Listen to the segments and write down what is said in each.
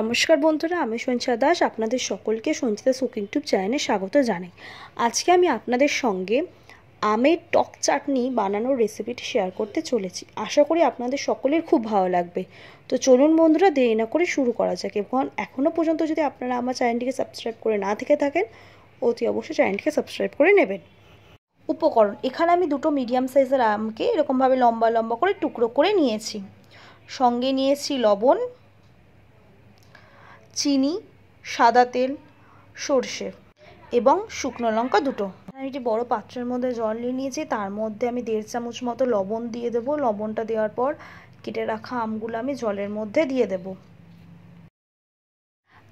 নমস্কার বন্ধুরা আমি সঞ্চিতা দাস আপনাদের সকলকে সঞ্চিতা সুক ইউটিউব চ্যানেলে স্বাগত জানাই আজকে আমি আপনাদের সঙ্গে আমের টক চাটনি বানানোর রেসিপিটি শেয়ার করতে চলেছি আশা করি আপনাদের সকলের খুব ভালো লাগবে তো চলুন বন্ধুরা দেরি না করে শুরু করা যাক এবং এখনও পর্যন্ত যদি আপনারা আমার চ্যানেলটিকে সাবস্ক্রাইব করে না থেকে থাকেন অতি অবশ্যই চ্যানেলটিকে সাবস্ক্রাইব করে নেবেন উপকরণ এখানে আমি দুটো মিডিয়াম সাইজের আমকে এরকমভাবে লম্বা লম্বা করে টুকরো করে নিয়েছি সঙ্গে নিয়েছি লবণ চিনি সাদা তেল সর্ষে এবং শুকনো লঙ্কা দুটো আমি একটি বড় পাত্রের মধ্যে জল নিয়ে নিয়েছি তার মধ্যে আমি দেড় চামচ মতো লবণ দিয়ে দেবো লবণটা দেওয়ার পর কেটে রাখা আমগুলো আমি জলের মধ্যে দিয়ে দেবো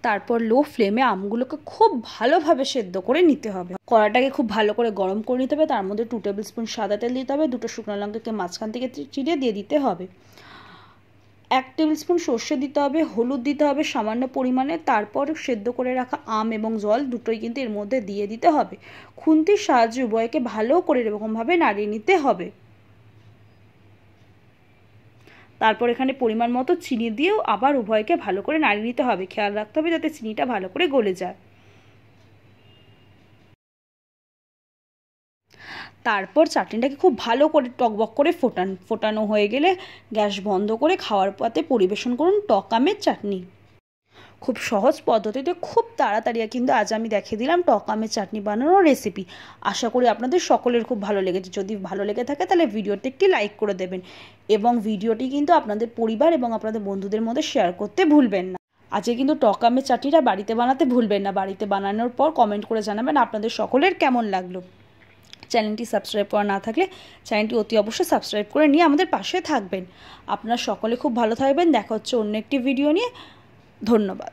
তারপর লো ফ্লেমে আমগুলোকে খুব ভালোভাবে সেদ্ধ করে নিতে হবে কড়াটাকে খুব ভালো করে গরম করে নিতে হবে তার মধ্যে টু টেবিল স্পুন সাদা তেল দিতে হবে দুটো শুকনো লঙ্কাকে মাঝখান থেকে চিড়ে দিয়ে দিতে হবে এক টেবিল স্পুন সর্ষে দিতে হবে হলুদ দিতে হবে সামান্য পরিমাণে তারপর সেদ্ধ করে রাখা আম এবং জল দুটোই কিন্তু এর মধ্যে দিয়ে দিতে হবে খুন্তির সাহায্যে উভয়কে ভালো করে এরকমভাবে নাড়িয়ে নিতে হবে তারপর এখানে পরিমাণ মতো চিনি দিয়েও আবার উভয়কে ভালো করে নাড়িয়ে নিতে হবে খেয়াল রাখতে হবে যাতে চিনিটা ভালো করে গলে যায় তারপর চাটনিটাকে খুব ভালো করে টকবক করে ফোটান ফোটানো হয়ে গেলে গ্যাস বন্ধ করে খাওয়ার পাতে পরিবেশন করুন টক আমের চাটনি খুব সহজ পদ্ধতিতে খুব তাড়াতাড়ি কিন্তু আজ আমি দেখিয়ে দিলাম টক আমের চাটনি বানানোর রেসিপি আশা করি আপনাদের সকলের খুব ভালো লেগেছে যদি ভালো লেগে থাকে তাহলে ভিডিওটি একটি লাইক করে দেবেন এবং ভিডিওটি কিন্তু আপনাদের পরিবার এবং আপনাদের বন্ধুদের মধ্যে শেয়ার করতে ভুলবেন না আজকে কিন্তু টক আমের চাটনিটা বাড়িতে বানাতে ভুলবেন না বাড়িতে বানানোর পর কমেন্ট করে জানাবেন আপনাদের সকলের কেমন লাগলো চ্যানেলটি সাবস্ক্রাইব করা না থাকলে চ্যানেলটি অতি অবশ্যই সাবস্ক্রাইব করে নিয়ে আমাদের পাশে থাকবেন আপনারা সকলে খুব ভালো থাকবেন দেখা হচ্ছে অন্য একটি ভিডিও নিয়ে ধন্যবাদ